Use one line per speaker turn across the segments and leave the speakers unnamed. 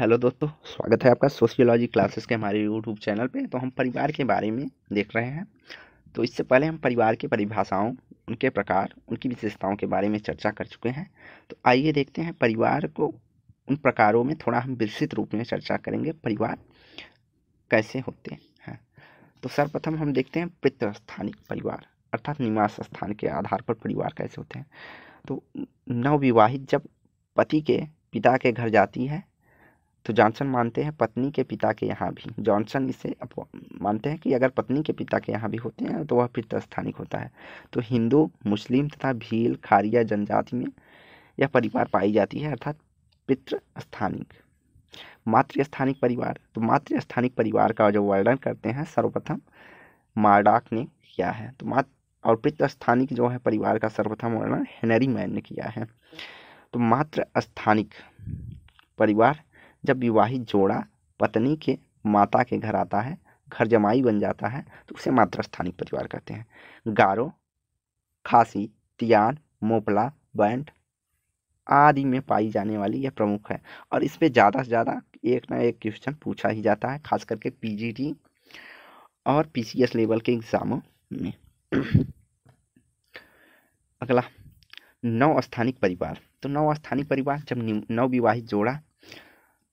hello दोस्तों स्वागत है आपका सोशियोलॉजी क्लासेस के हमारे यूट्यूब चैनल पे तो हम परिवार के बारे में देख रहे हैं तो इससे पहले हम परिवार के परिभाषाओं उनके प्रकार उनकी विशेषताओं के बारे में चर्चा कर चुके हैं तो आइए देखते हैं परिवार को उन प्रकारों में थोड़ा हम विस्तृत रूप में चर्चा करेंगे परिवार कैसे होते हैं तो सर्वप्रथम हम देखते हैं पितृस्थानिक परिवार अर्थात निवास स्थान के आधार पर परिवार कैसे होते हैं तो नवविवाहित जब पति के पिता के घर जाती है तो जॉनसन मानते हैं पत्नी के पिता के यहाँ भी जॉनसन इसे मानते हैं कि अगर पत्नी के पिता के यहाँ भी होते हैं तो वह पितृस्थानिक होता है तो हिंदू मुस्लिम तथा भील खारिया जनजाति में यह परिवार पाई जाती है अर्थात पितृस्थानिक मातृस्थानिक परिवार तो मातृस्थानिक परिवार का जो वर्णन करते हैं सर्वप्रथम मार्डाक ने किया है तो मात और पितृस्थानिक जो है परिवार का सर्वप्रथम वर्णन हेनरी मैन ने किया है तो मातृस्थानिक परिवार जब विवाहित जोड़ा पत्नी के माता के घर आता है घर जमाई बन जाता है तो उसे मातृस्थानिक परिवार कहते हैं गारो खासी तियान मोपला बैंट आदि में पाई जाने वाली यह प्रमुख है और इस पर ज़्यादा से ज़्यादा एक ना एक क्वेश्चन पूछा ही जाता है खास करके पी और पी लेवल के एग्ज़ामों में अगला नौ स्थानिक परिवार तो नौ स्थानिक परिवार जब नव विवाहित जोड़ा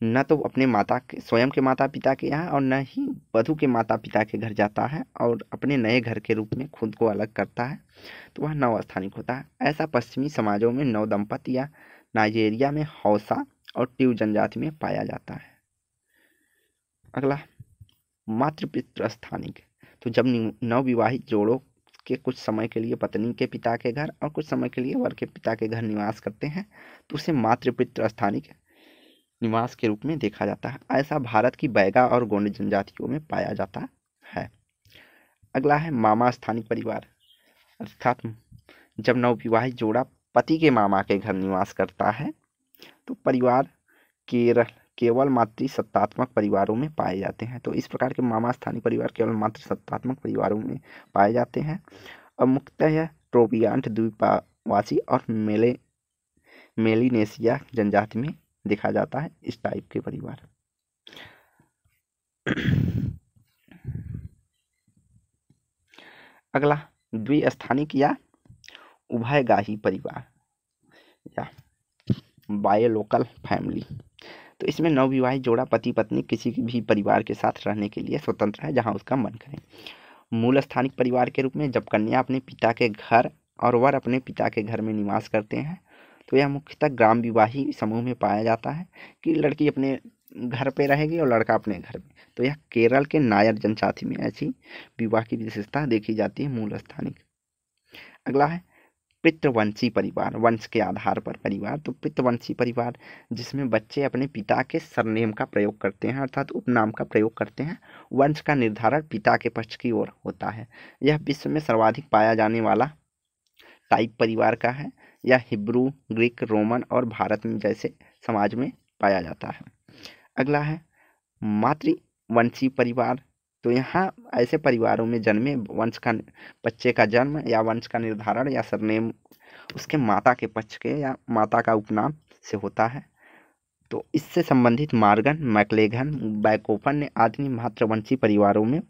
न तो अपने माता के स्वयं के माता पिता के यहाँ और न ही वधु के माता पिता के घर जाता है और अपने नए घर के रूप में खुद को अलग करता है तो वह नवस्थानिक होता है ऐसा पश्चिमी समाजों में नव दंपति या नाइजेरिया में हौसा और ट्यू जनजाति में पाया जाता है अगला मातृपित्र स्थानिक तो जब नवविवाहित जोड़ों के कुछ समय के लिए पत्नी के पिता के घर और कुछ समय के लिए वर के पिता के घर निवास करते हैं तो उसे मातृपित्र स्थानिक निवास के रूप में देखा जाता है ऐसा भारत की बैगा और गोंड जनजातियों में पाया जाता है अगला है मामा स्थानीय परिवार अर्थात जब नवविवाहित जोड़ा पति के मामा के घर निवास करता है तो परिवार केरल केवल मातृ सत्तात्मक परिवारों में पाए जाते हैं तो इस प्रकार के मामा स्थानीय परिवार केवल मातृ सत्तात्मक परिवारों में पाए जाते हैं और मुख्यतः ट्रोबियांट द्वीपवासी और मेले मेलिनेशिया जनजाति में देखा जाता है इस टाइप के परिवार अगला द्विस्थानिक या उभयगाही परिवार या बायोलोकल फैमिली तो इसमें नवविवाहित जोड़ा पति पत्नी किसी भी परिवार के साथ रहने के लिए स्वतंत्र है जहां उसका मन करे मूल स्थानिक परिवार के रूप में जब कन्या अपने पिता के घर और वर अपने पिता के घर में निवास करते हैं तो यह मुख्यतः ग्राम विवाही समूह में पाया जाता है कि लड़की अपने घर पे रहेगी और लड़का अपने घर में तो यह केरल के नायर जनजाति में ऐसी विवाह की विशेषता देखी जाती है मूल स्थानिक अगला है पितृवंशी परिवार वंश के आधार पर परिवार तो पितृवंशी परिवार जिसमें बच्चे अपने पिता के सरनेम का प्रयोग करते हैं अर्थात उपनाम का प्रयोग करते हैं वंश का निर्धारण पिता के पक्ष की ओर होता है यह विश्व में सर्वाधिक पाया जाने वाला टाइप परिवार का है या हिब्रू ग्रीक रोमन और भारत में जैसे समाज में पाया जाता है अगला है मातृवंशी परिवार तो यहाँ ऐसे परिवारों में जन्मे वंश का बच्चे का जन्म या वंश का निर्धारण या सरनेम उसके माता के पक्ष के या माता का उपनाम से होता है तो इससे संबंधित मार्गन मैकलेघन बैकोपन ने आदि मातृवंशी परिवारों में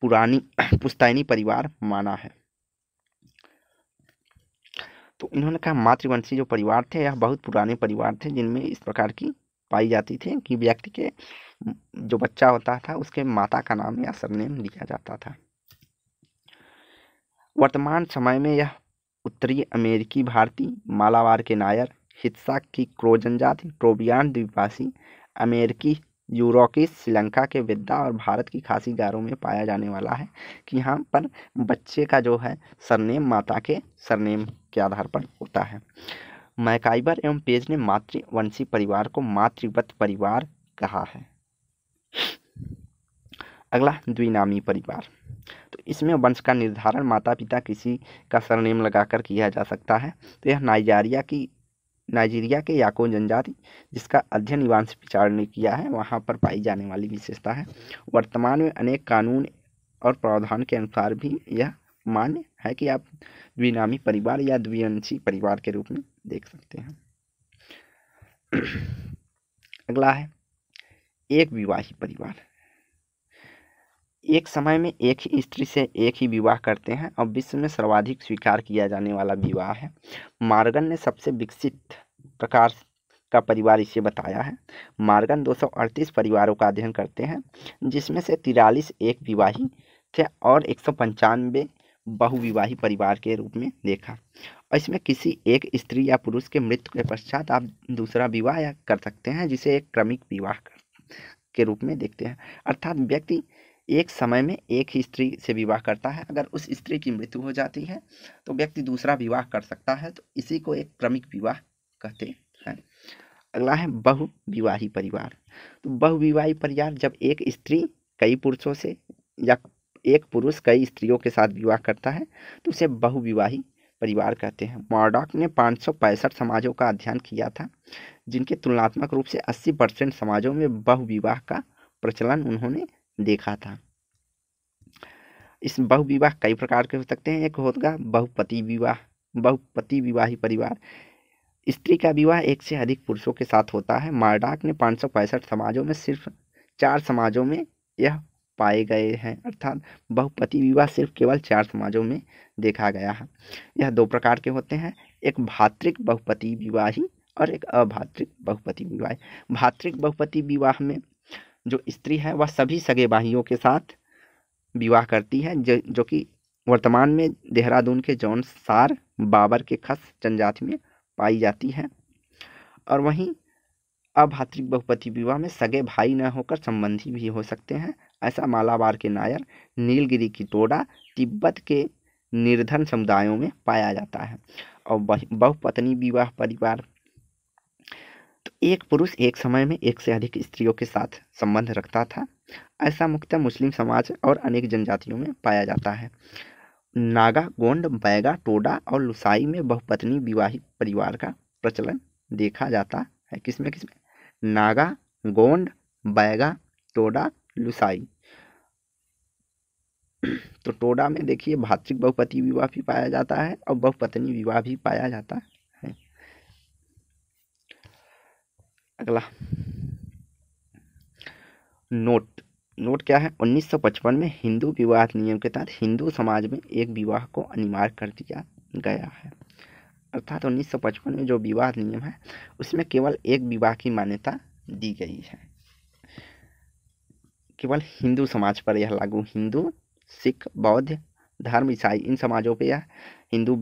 पुरानी पुस्तैनी परिवार माना है तो इन्होंने कहा मातृवंशी जो परिवार थे यह बहुत पुराने परिवार थे जिनमें इस प्रकार की पाई जाती थी कि व्यक्ति के जो बच्चा होता था उसके माता का नाम या सरनेम लिखा जाता था वर्तमान समय में यह उत्तरी अमेरिकी भारतीय मालावार के नायर हिस्सा की क्रोजन जाति ट्रोबियान द्वीपवासी अमेरिकी यूरोकी श्रीलंका के विद्या और भारत की खासी गारों में पाया जाने वाला है कि यहाँ पर बच्चे का जो है सरनेम माता के सरनेम के आधार पर होता है मैकाइबर एवं पेज ने मातृवंशी परिवार को मातृवत परिवार कहा है अगला द्विनामी परिवार तो इसमें वंश का निर्धारण माता पिता किसी का सरनेम लगाकर किया जा सकता है तो यह नाइजारिया की नाइजीरिया के याको जनजाति जिसका अध्ययन इवांश विचार ने किया है वहाँ पर पाई जाने वाली विशेषता है वर्तमान में अनेक कानून और प्रावधान के अनुसार भी यह मान्य है कि आप द्विनामी परिवार या द्विअंशी परिवार के रूप में देख सकते हैं अगला है एक विवाही परिवार एक समय में एक ही स्त्री से एक ही विवाह करते हैं और विश्व में सर्वाधिक स्वीकार किया जाने वाला विवाह है मार्गन ने सबसे विकसित प्रकार का परिवार इसे बताया है मार्गन 238 परिवारों का अध्ययन करते हैं जिसमें से तिरालीस एक विवाही थे और एक सौ बहुविवाही परिवार के रूप में देखा और इसमें किसी एक स्त्री या पुरुष के मृत्यु के पश्चात आप दूसरा विवाह कर सकते हैं जिसे एक क्रमिक विवाह के रूप में देखते हैं अर्थात व्यक्ति एक समय में एक ही स्त्री से विवाह करता है अगर उस स्त्री की मृत्यु हो जाती है तो व्यक्ति दूसरा विवाह कर सकता है तो इसी को एक क्रमिक विवाह कहते हैं अगला है बहुविवाही परिवार तो बहुविवाही परिवार जब एक स्त्री कई पुरुषों से या एक पुरुष कई स्त्रियों के साथ विवाह करता है तो उसे बहुविवाही परिवार कहते हैं मॉडॉक ने पाँच समाजों का अध्ययन किया था जिनके तुलनात्मक रूप से 80 परसेंट समाजों में बहुविवाह का प्रचलन उन्होंने देखा था इस बहुविवाह कई प्रकार के हो सकते हैं एक होगा बहुपति विवाह बहुपति विवाही परिवार स्त्री का विवाह एक से अधिक पुरुषों के साथ होता है मार्डाक ने पाँच समाजों में सिर्फ चार समाजों में यह पाए गए हैं अर्थात बहुपति विवाह सिर्फ केवल चार समाजों में देखा गया है यह दो प्रकार के होते हैं एक भातृक बहुपति विवाही और एक अभातृक बहुपति विवाह भातृक बहुपति विवाह में जो स्त्री है वह सभी सगे भाइयों के साथ विवाह करती है जो जो कि वर्तमान में देहरादून के जौन सार बाबर के खस जनजाति में पाई जाती है और वहीं अभातृक बहुपति विवाह में सगे भाई न होकर संबंधी भी हो सकते हैं ऐसा मालाबार के नायर नीलगिरी की टोडा तिब्बत के निर्धन समुदायों में पाया जाता है और बहुपत्नी विवाह परिवार तो एक पुरुष एक समय में एक से अधिक स्त्रियों के साथ संबंध रखता था ऐसा मुख्यतः मुस्लिम समाज और अनेक जनजातियों में पाया जाता है नागा गोंड बैगा टोडा और लुसाई में बहुपत्नी विवाहित परिवार का प्रचलन देखा जाता है किसमें किसमें नागा गोंड बैगा टोडा लुसाई तो टोडा में देखिए भातृक बहुपति विवाह भी पाया जाता है और बहुपत्नी विवाह भी पाया जाता है अगला नोट नोट क्या है 1955 में हिंदू विवाह नियम के तहत हिंदू समाज में एक विवाह को अनिवार्य कर दिया गया है अर्थात 1955 में जो विवाह नियम है उसमें केवल एक विवाह की मान्यता दी गई है केवल हिंदू समाज पर यह लागू हिंदू सिख बौद्ध धर्म ईसाई इन समाजों पर यह हिंदू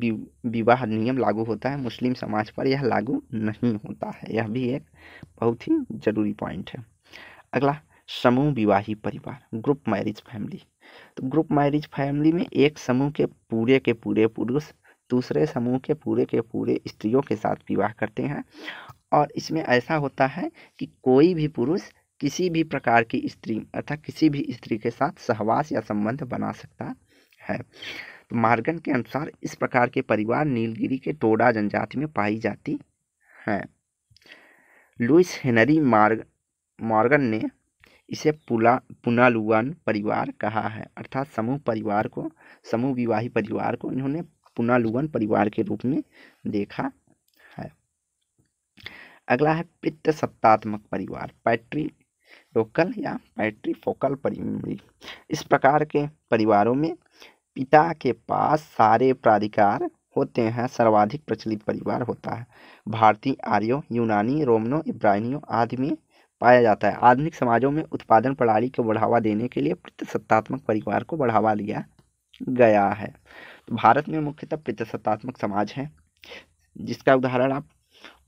विवाह नियम लागू होता है मुस्लिम समाज पर यह लागू नहीं होता है यह भी एक बहुत ही जरूरी पॉइंट है अगला समूह विवाही परिवार ग्रुप मैरिज फैमिली तो ग्रुप मैरिज फैमिली में एक समूह के पूरे के पूरे पुरुष दूसरे समूह के पूरे के पूरे स्त्रियों के साथ विवाह करते हैं और इसमें ऐसा होता है कि कोई भी पुरुष किसी भी प्रकार की स्त्री अर्थात किसी भी स्त्री के साथ सहवास या संबंध बना सकता है तो मार्गन के अनुसार इस प्रकार के परिवार नीलगिरी के टोडा जनजाति में पाई जाती है लुइस हेनरी मार्ग मॉर्गन ने इसे पुला पुनालुवन परिवार कहा है अर्थात समूह परिवार को समूह विवाही परिवार को इन्होंने पुनालुवन परिवार के रूप में देखा है अगला है पित्त सत्तात्मक परिवार पैट्री लोकल तो या फोकल परिमरी इस प्रकार के परिवारों में पिता के पास सारे प्राधिकार होते हैं सर्वाधिक प्रचलित परिवार होता है भारतीय आर्यों यूनानी रोमनों इब्राहिमियों आदि में पाया जाता है आधुनिक समाजों में उत्पादन प्रणाली को बढ़ावा देने के लिए प्रतिसत्तात्मक परिवार को बढ़ावा दिया गया है तो भारत में मुख्यतः प्रतिसत्तात्मक समाज है जिसका उदाहरण आप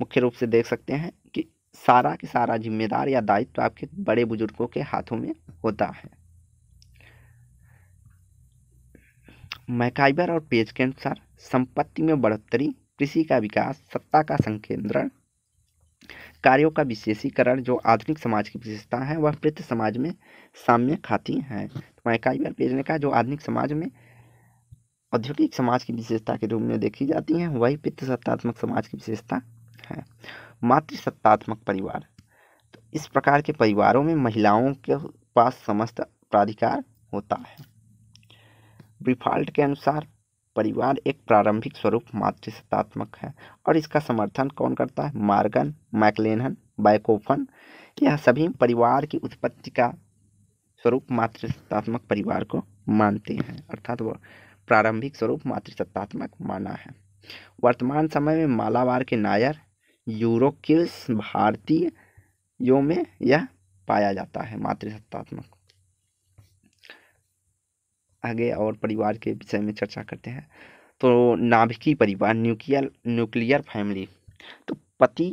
मुख्य रूप से देख सकते हैं कि सारा के सारा जिम्मेदार या दायित्व आपके बड़े बुजुर्गों के हाथों में होता है मैकाइबर और पेज के अनुसार संपत्ति में बढ़ोतरी कृषि का विकास सत्ता का संकेंद्रण कार्यों का विशेषीकरण जो आधुनिक समाज की विशेषता है वह पृथ्व समाज में साम्य खाती है तो मैकाइबर पेज ने कहा जो आधुनिक समाज में औद्योगिक समाज की विशेषता के रूप में देखी जाती है वही पित्त सत्तात्मक समाज की विशेषता मातृसत्तात्मक परिवार तो इस प्रकार के परिवारों में महिलाओं के पास समस्त प्राधिकार होता है ब्रिफाल्ट के अनुसार परिवार एक प्रारंभिक स्वरूप मातृसत्तात्मक है और इसका समर्थन कौन करता है मार्गन मैकलेनहन बाइकोफन यह सभी परिवार की उत्पत्ति का स्वरूप मातृसत्तात्मक परिवार को मानते हैं अर्थात वह प्रारंभिक स्वरूप मातृसत्तात्मक माना है वर्तमान समय में मालावार के नायर यूरोकिल्स भारतीयों में यह पाया जाता है मातृसत्तात्मक आगे और परिवार के विषय में चर्चा करते हैं तो नाभिकी परिवार न्यूक्लियर न्यूक्लियर फैमिली तो पति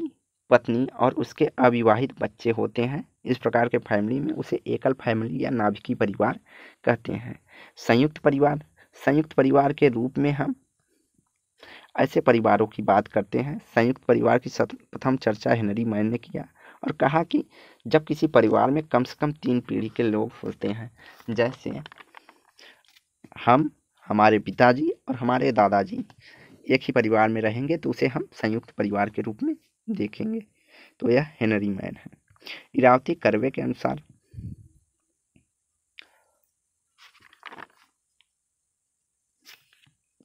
पत्नी और उसके अविवाहित बच्चे होते हैं इस प्रकार के फैमिली में उसे एकल फैमिली या नाभिकी परिवार कहते हैं संयुक्त परिवार संयुक्त परिवार के रूप में हम ऐसे परिवारों की बात करते हैं संयुक्त परिवार की प्रथम चर्चा हेनरी मैन ने किया और कहा कि जब किसी परिवार में कम से कम तीन पीढ़ी के लोग होते हैं जैसे हम हमारे पिताजी और हमारे दादाजी एक ही परिवार में रहेंगे तो उसे हम संयुक्त परिवार के रूप में देखेंगे तो यह हेनरी मैन है इरावती करवे के अनुसार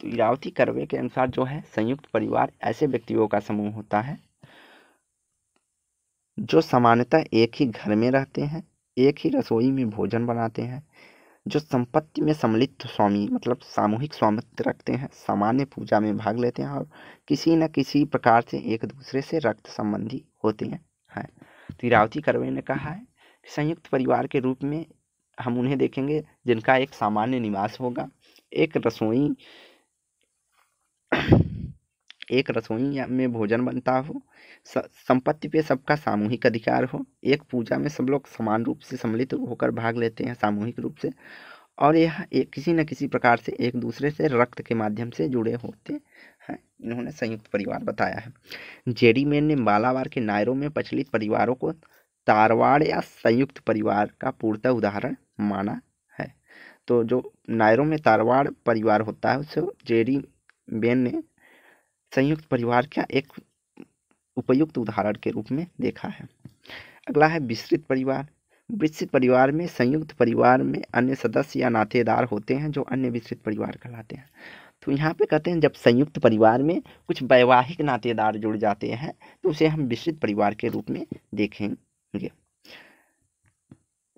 इरावती करवे के अनुसार जो है संयुक्त परिवार ऐसे व्यक्तियों का समूह होता है जो सामान्यतः एक ही घर में रहते हैं एक ही रसोई में भोजन बनाते हैं जो संपत्ति में सम्मिलित स्वामी मतलब सामूहिक स्वामित्व रखते हैं सामान्य पूजा में भाग लेते हैं और किसी न किसी प्रकार से एक दूसरे से रक्त संबंधी होते हैं हैं हाँ, इरावती करवे ने कहा है कि संयुक्त परिवार के रूप में हम उन्हें देखेंगे जिनका एक सामान्य निवास होगा एक रसोई एक रसोई में भोजन बनता हो संपत्ति पे सबका सामूहिक अधिकार हो एक पूजा में सब लोग समान रूप से सम्मिलित होकर भाग लेते हैं सामूहिक रूप से और यह एक किसी न किसी प्रकार से एक दूसरे से रक्त के माध्यम से जुड़े होते हैं इन्होंने संयुक्त परिवार बताया है जेडीमेन ने बालावार के नायरों में प्रचलित परिवारों को तारवाड़ या संयुक्त परिवार का पूर्णतः उदाहरण माना है तो जो नायरों में तारवाड़ परिवार होता है उसे जेडी बेन ने संयुक्त परिवार का एक उपयुक्त उदाहरण के रूप में देखा है अगला है विस्तृत परिवार विस्तृत परिवार में संयुक्त परिवार में अन्य सदस्य या नातेदार होते हैं जो अन्य विस्तृत परिवार कहलाते हैं तो यहाँ पे कहते हैं जब संयुक्त परिवार में कुछ वैवाहिक नातेदार जुड़ जाते हैं तो उसे हम विस्तृत परिवार के रूप में देखेंगे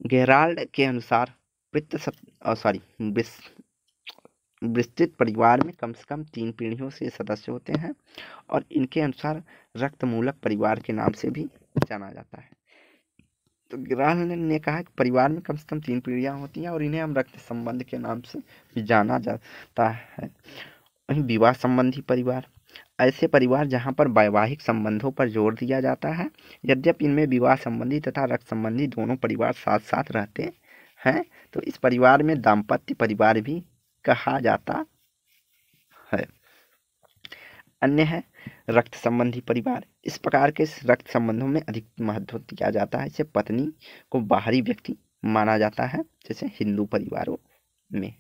गेराल्ड के अनुसार वित्त सॉरी विस्तृत परिवार में कम से कम तीन पीढ़ियों से सदस्य होते हैं और इनके अनुसार रक्तमूलक परिवार के नाम से भी जाना जाता है तो ग्रहण ने कहा कि परिवार में कम से कम तीन पीढ़ियाँ होती हैं और इन्हें हम रक्त संबंध के नाम से भी जाना जाता है वहीं विवाह संबंधी परिवार ऐसे परिवार जहाँ पर वैवाहिक संबंधों पर जोर दिया जाता है यद्यपि इनमें विवाह संबंधी तथा रक्त संबंधी दोनों परिवार साथ साथ रहते हैं तो इस परिवार में दाम्पत्य परिवार भी कहा जाता है अन्य है रक्त संबंधी परिवार इस प्रकार के रक्त संबंधों में अधिक महत्व दिया जाता है इसे पत्नी को बाहरी व्यक्ति माना जाता है जैसे हिंदू परिवारों में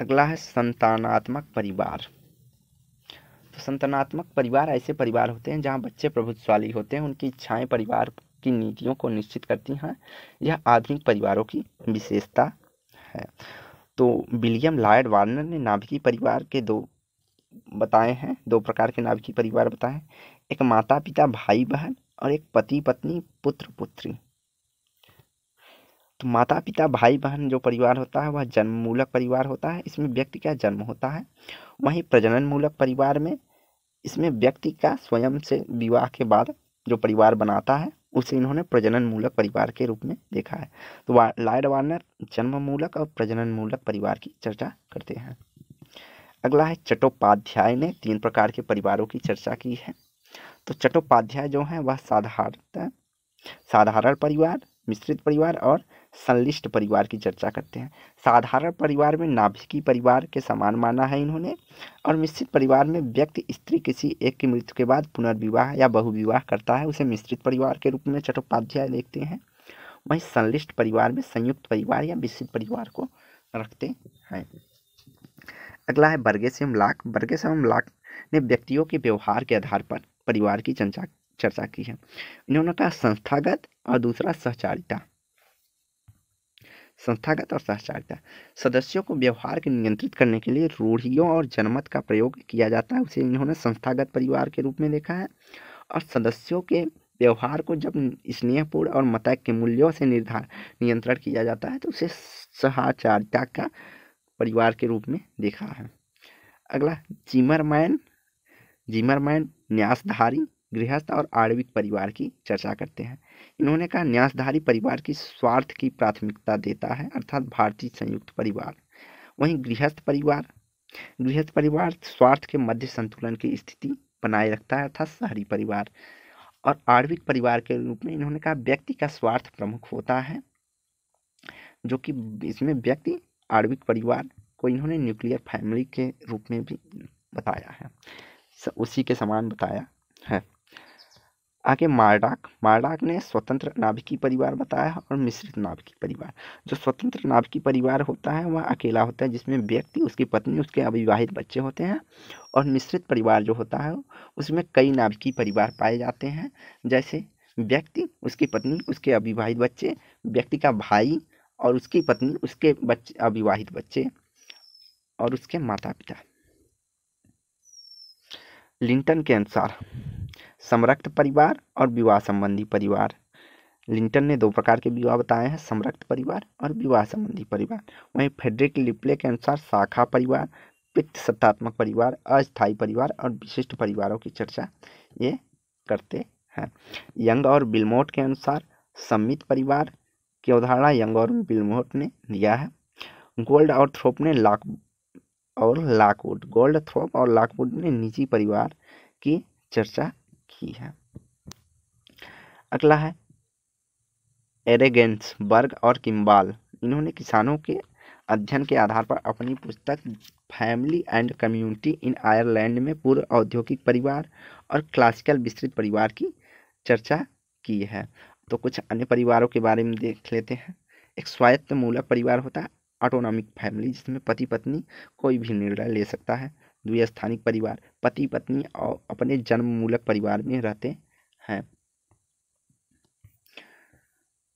अगला है संतानात्मक परिवार संतनात्मक परिवार ऐसे परिवार होते हैं जहाँ बच्चे प्रभुत्वशाली होते हैं उनकी इच्छाएं परिवार की नीतियों को निश्चित करती हैं यह आधुनिक परिवारों की विशेषता है तो विलियम लॉयड वार्नर ने नाभिकी परिवार के दो बताए हैं दो प्रकार के नाभिकी परिवार बताए हैं एक माता पिता भाई बहन और एक पति पत्नी पुत्र पुत्री तो माता पिता भाई बहन जो परिवार होता है वह जन्ममूलक परिवार होता है इसमें व्यक्ति का जन्म होता है वहीं प्रजनन मूलक परिवार में इसमें व्यक्ति का स्वयं से विवाह के बाद जो परिवार बनाता है उसे इन्होंने प्रजनन मूलक परिवार के रूप में देखा है तो लायड वार्नर जन्म मूलक और प्रजनन मूलक परिवार की चर्चा करते हैं अगला है चट्टोपाध्याय ने तीन प्रकार के परिवारों की चर्चा की है तो चट्टोपाध्याय जो है वह साधारण साधारण परिवार मिश्रित परिवार और संलिष्ट परिवार की चर्चा करते हैं साधारण परिवार में नाभिकी परिवार के समान माना है इन्होंने और मिश्रित परिवार में व्यक्ति स्त्री किसी एक की मृत्यु के बाद पुनर्विवाह या बहुविवाह करता है उसे मिश्रित परिवार के रूप में चट्टोपाध्याय देखते हैं वहीं संलिष्ट परिवार में संयुक्त परिवार या मिश्रित परिवार को रखते हैं अगला है बर्गेस एवं लाख बर्गेस एवं लाख ने व्यक्तियों के व्यवहार के आधार पर परिवार की चर्चा चर्चा की है इन्होंने कहा संस्थागत और दूसरा सहचारिता संस्थागत और सहचारिता सदस्यों को व्यवहार के नियंत्रित करने के लिए रूढ़ियों और जनमत का प्रयोग किया जाता है उसे इन्होंने संस्थागत परिवार के रूप में देखा है और सदस्यों के व्यवहार को जब स्नेहपूर्ण और मतैक के मूल्यों से निर्धार नियंत्रण किया जाता है तो उसे सहाचारिता का परिवार के रूप में देखा है अगला जिमरमैन जिमरमैन न्यासधारी गृहस्थ और आणविक परिवार की चर्चा करते हैं इन्होंने कहा न्यासधारी परिवार की स्वार्थ की प्राथमिकता देता है अर्थात भारतीय संयुक्त परिवार वहीं गृहस्थ परिवार गृहस्थ परिवार स्वार्थ के मध्य संतुलन की स्थिति बनाए रखता है अर्थात शहरी परिवार और आणविक परिवार के रूप में इन्होंने कहा व्यक्ति का स्वार्थ प्रमुख होता है जो कि इसमें व्यक्ति आणविक परिवार को इन्होंने न्यूक्लियर फैमिली के रूप में भी बताया है उसी के समान बताया है आगे मार्डाक मार्डाक ने स्वतंत्र नाभिकी परिवार बताया और मिश्रित नाभिकी परिवार जो स्वतंत्र नाभिकी परिवार होता है वह अकेला होता है जिसमें व्यक्ति उसकी पत्नी उसके अविवाहित बच्चे होते हैं और मिश्रित परिवार जो होता है उसमें कई नाभिकी परिवार पाए जाते हैं जैसे व्यक्ति उसकी पत्नी उसके अविवाहित बच्चे व्यक्ति का भाई और उसकी पत्नी उसके बच्चे अविवाहित बच्चे और उसके माता पिता लिंटन के अनुसार समरक्त परिवार और विवाह संबंधी परिवार लिंटन ने दो प्रकार के विवाह बताए हैं समरक्त परिवार और विवाह संबंधी परिवार वहीं फेडरिक लिपले के अनुसार शाखा परिवार पित्त सत्तात्मक परिवार अस्थायी परिवार और विशिष्ट परिवारों की चर्चा ये करते हैं यंग और बिलमोट के अनुसार सम्मित परिवार की अवधारणा यंग और बिलमोट ने दिया है गोल्ड और थ्रोप ने लाक और लाकवुड गोल्ड थ्रोप और लाकवुड ने निजी परिवार की चर्चा ही है अगला है एरेगेंस बर्ग और किम्बाल इन्होंने किसानों के अध्ययन के आधार पर अपनी पुस्तक family and community in Ireland में पूर्व औद्योगिक परिवार और क्लासिकल विस्तृत परिवार की चर्चा की है तो कुछ अन्य परिवारों के बारे में देख लेते हैं एक स्वायत्त मूलक परिवार होता है ऑटोनॉमिक फैमिली जिसमें पति पत्नी कोई भी निर्णय ले सकता है द्विस्थानिक परिवार पति पत्नी और अपने जन्म मूलक परिवार में रहते हैं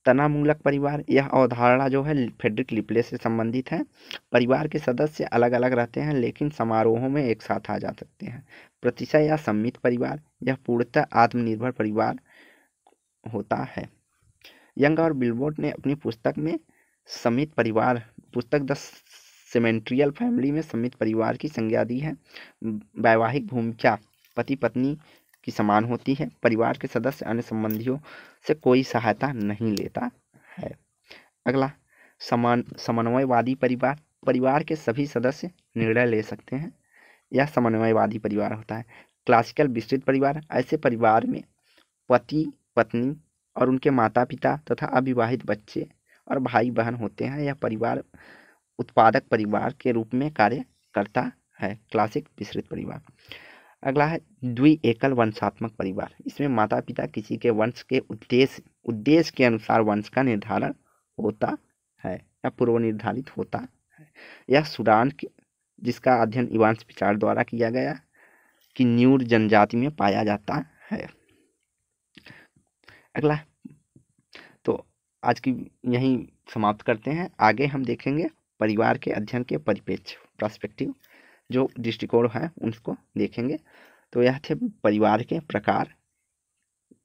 तनामूलक परिवार यह अवधारणा जो है फेडरिक लिपले से संबंधित है परिवार के सदस्य अलग अलग रहते हैं लेकिन समारोहों में एक साथ आ जा सकते हैं प्रतिशय या सम्मित परिवार यह पूर्णतः आत्मनिर्भर परिवार होता है यंग और बिलबोर्ड ने अपनी पुस्तक में समित परिवार पुस्तक द सेमेंट्रियल फैमिली में सम्मित परिवार की संज्ञा दी है वैवाहिक भूमिका पति पत्नी की समान होती है परिवार के सदस्य अन्य संबंधियों से कोई सहायता नहीं लेता है अगला समान समन्वयवादी परिवार परिवार के सभी सदस्य निर्णय ले सकते हैं यह समन्वयवादी परिवार होता है क्लासिकल विस्तृत परिवार ऐसे परिवार में पति पत्नी और उनके माता पिता तथा अविवाहित बच्चे और भाई बहन होते हैं यह परिवार उत्पादक परिवार के रूप में कार्य करता है क्लासिक मिश्रित परिवार अगला है द्वि एकल वंशात्मक परिवार इसमें माता पिता किसी के वंश के उद्देश्य उद्देश्य के अनुसार वंश का निर्धारण होता है या पूर्व निर्धारित होता है यह सूडान जिसका अध्ययन इवांश विचार द्वारा किया गया कि न्यूर जनजाति में पाया जाता है अगला तो आज की यहीं समाप्त करते हैं आगे हम देखेंगे परिवार के अध्ययन के परिपेक्ष प्रस्पेक्टिव जो दृष्टिकोण है उनको देखेंगे तो यह थे परिवार के प्रकार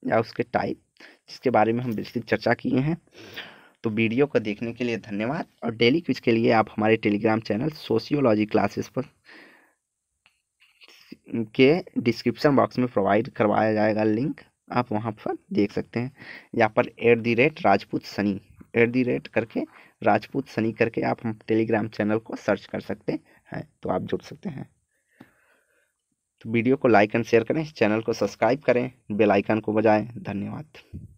या उसके टाइप जिसके बारे में हम विस्तृत चर्चा किए हैं तो वीडियो को देखने के लिए धन्यवाद और डेली क्विज के लिए आप हमारे टेलीग्राम चैनल सोशियोलॉजी क्लासेस पर के डिस्क्रिप्शन बॉक्स में प्रोवाइड करवाया जाएगा लिंक आप वहाँ पर देख सकते हैं यहाँ पर at the rate Rajput Sunny at the rate करके राजपूत सनी करके आप हम टेलीग्राम चैनल को सर्च कर सकते हैं तो आप जुड़ सकते हैं तो वीडियो को लाइक एंड शेयर करें चैनल को सब्सक्राइब करें बेल आइकन को बजाएं धन्यवाद